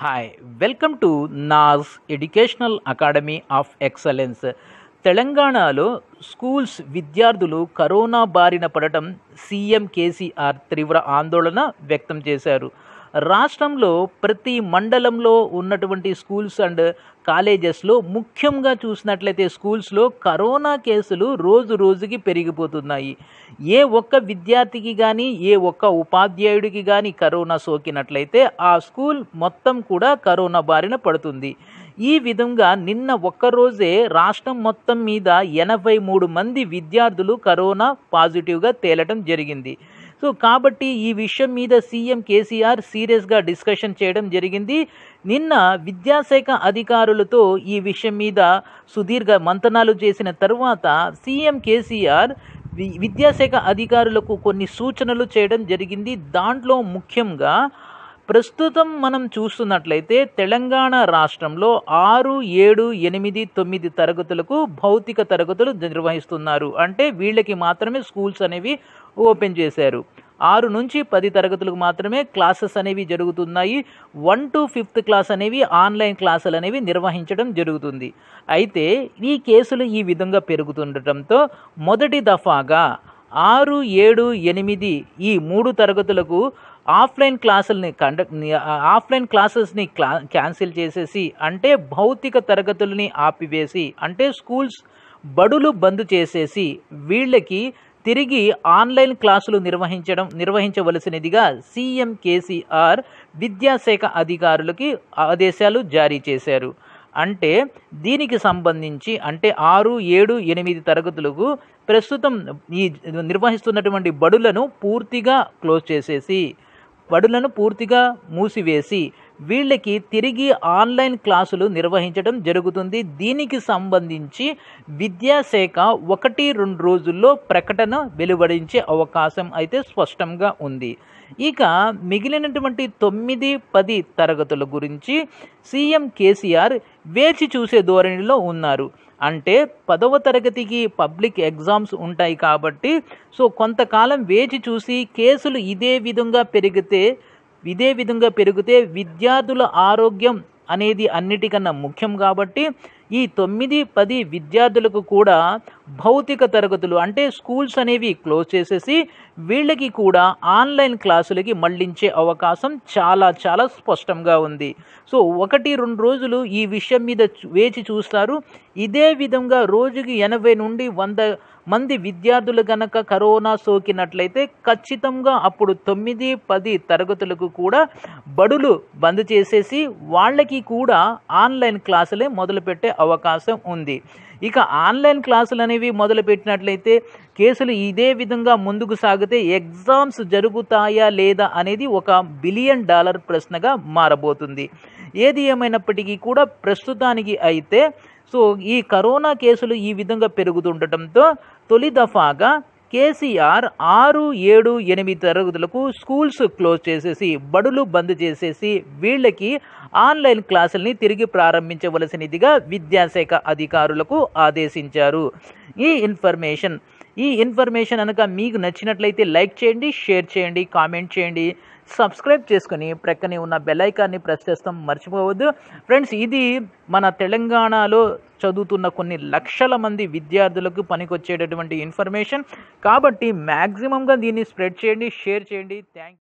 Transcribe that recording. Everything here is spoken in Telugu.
hi welcome to Nas educational academy of excellence తెలంగాణలో స్కూల్స్ విద్యార్థులు కరోనా బారిన పడటం సీఎం కేసీఆర్ తీవ్ర ఆందోళన వ్యక్తం చేశారు రాష్ట్రంలో ప్రతి మండలంలో ఉన్నటువంటి స్కూల్స్ అండ్ కాలేజెస్లో ముఖ్యంగా చూసినట్లయితే స్కూల్స్లో కరోనా కేసులు రోజు రోజుకి పెరిగిపోతున్నాయి ఏ ఒక్క విద్యార్థికి కానీ ఏ ఒక్క ఉపాధ్యాయుడికి కానీ కరోనా సోకినట్లయితే ఆ స్కూల్ మొత్తం కూడా కరోనా బారిన పడుతుంది ఈ విధంగా నిన్న ఒక్కరోజే రాష్ట్రం మొత్తం మీద ఎనభై మూడు మంది విద్యార్థులు కరోనా పాజిటివ్గా తేలటం జరిగింది సో కాబట్టి ఈ విషయం మీద సీఎం కేసీఆర్ సీరియస్గా డిస్కషన్ చేయడం జరిగింది నిన్న విద్యాశాఖ అధికారులతో ఈ విషయం మీద సుదీర్ఘ మంతనాలు చేసిన తర్వాత సీఎం కేసీఆర్ విద్యాశాఖ అధికారులకు కొన్ని సూచనలు చేయడం జరిగింది దాంట్లో ముఖ్యంగా ప్రస్తుతం మనం చూస్తున్నట్లయితే తెలంగాణ రాష్ట్రంలో ఆరు ఏడు ఎనిమిది తొమ్మిది తరగతులకు భౌతిక తరగతులు నిర్వహిస్తున్నారు అంటే వీళ్ళకి మాత్రమే స్కూల్స్ అనేవి ఓపెన్ చేశారు ఆరు నుంచి పది తరగతులకు మాత్రమే క్లాసెస్ అనేవి జరుగుతున్నాయి వన్ టు ఫిఫ్త్ క్లాస్ అనేవి ఆన్లైన్ క్లాసులు అనేవి నిర్వహించడం జరుగుతుంది అయితే ఈ కేసులు ఈ విధంగా పెరుగుతుండటంతో మొదటి దఫాగా ఆరు ఏడు ఎనిమిది ఈ మూడు తరగతులకు ఆఫ్లైన్ క్లాసులని కండక్ట్ ఆఫ్లైన్ క్లాసెస్ని క్లా క్యాన్సిల్ చేసేసి అంటే భౌతిక తరగతులని ఆపివేసి అంటే స్కూల్స్ బడులు బంద్ చేసేసి వీళ్ళకి తిరిగి ఆన్లైన్ క్లాసులు నిర్వహించడం నిర్వహించవలసినదిగా సీఎం కేసీఆర్ విద్యాశాఖ అధికారులకి ఆదేశాలు జారీ చేశారు అంటే దీనికి సంబంధించి అంటే ఆరు ఏడు ఎనిమిది తరగతులకు ప్రస్తుతం ఈ నిర్వహిస్తున్నటువంటి బడులను పూర్తిగా క్లోజ్ చేసేసి బడులను పూర్తిగా మూసివేసి వీళ్ళకి తిరిగి ఆన్లైన్ క్లాసులు నిర్వహించడం జరుగుతుంది దీనికి సంబంధించి విద్యాశాఖ ఒకటి రెండు రోజుల్లో ప్రకటన వెలువడించే అవకాశం అయితే స్పష్టంగా ఉంది ఇక మిగిలినటువంటి తొమ్మిది పది తరగతుల గురించి సీఎం కేసీఆర్ వేచి చూసే ధోరణిలో ఉన్నారు అంటే పదవ తరగతికి పబ్లిక్ ఎగ్జామ్స్ ఉంటాయి కాబట్టి సో కొంతకాలం వేచి చూసి కేసులు ఇదే విధంగా పెరిగితే ఇదే విధంగా పెరిగితే విద్యార్థుల ఆరోగ్యం అనేది అన్నిటికన్నా ముఖ్యం కాబట్టి ఈ తొమ్మిది పది విద్యార్థులకు కూడా భౌతిక తరగతులు అంటే స్కూల్స్ అనేవి క్లోజ్ చేసేసి వీళ్ళకి కూడా ఆన్లైన్ క్లాసులకి మళ్లించే అవకాశం చాలా చాలా స్పష్టంగా ఉంది సో ఒకటి రెండు రోజులు ఈ విషయం మీద వేచి చూస్తారు ఇదే విధంగా రోజుకి ఎనభై నుండి వంద మంది విద్యార్థులు గనక కరోనా సోకినట్లయితే ఖచ్చితంగా అప్పుడు తొమ్మిది పది తరగతులకు కూడా బడులు బంద్ చేసేసి వాళ్ళకి కూడా ఆన్లైన్ క్లాసులే మొదలుపెట్టే అవకాశం ఉంది ఇక ఆన్లైన్ క్లాసులు అనేవి ఇవి మొదలుపెట్టినట్లయితే కేసులు ఇదే విధంగా ముందుకు సాగితే ఎగ్జామ్స్ జరుగుతాయా లేదా అనేది ఒక బిలియన్ డాలర్ ప్రశ్నగా మారబోతుంది ఏది ఏమైనప్పటికీ కూడా ప్రస్తుతానికి అయితే సో ఈ కరోనా కేసులు ఈ విధంగా పెరుగుతుండటంతో తొలి దఫాగా కేసీఆర్ ఆరు ఏడు ఎనిమిది తరగతులకు స్కూల్స్ క్లోజ్ చేసేసి బడులు బంద్ చేసేసి వీళ్ళకి ఆన్లైన్ క్లాసుల్ని తిరిగి ప్రారంభించవలసినదిగా విద్యాశాఖ అధికారులకు ఆదేశించారు ఈ ఇన్ఫర్మేషన్ ఈ ఇన్ఫర్మేషన్ అనుక మీకు నచ్చినట్లయితే లైక్ చేయండి షేర్ చేయండి కామెంట్ చేయండి సబ్స్క్రైబ్ చేసుకుని ప్రక్కనే ఉన్న బెల్లైకాన్ని ప్రెస్ చేస్తాం మర్చిపోవద్దు ఫ్రెండ్స్ ఇది మన తెలంగాణలో చదువుతున్న కొన్ని లక్షల మంది విద్యార్థులకు పనికొచ్చేటటువంటి ఇన్ఫర్మేషన్ కాబట్టి మ్యాక్సిమంగా దీన్ని స్ప్రెడ్ చేయండి షేర్ చేయండి థ్యాంక్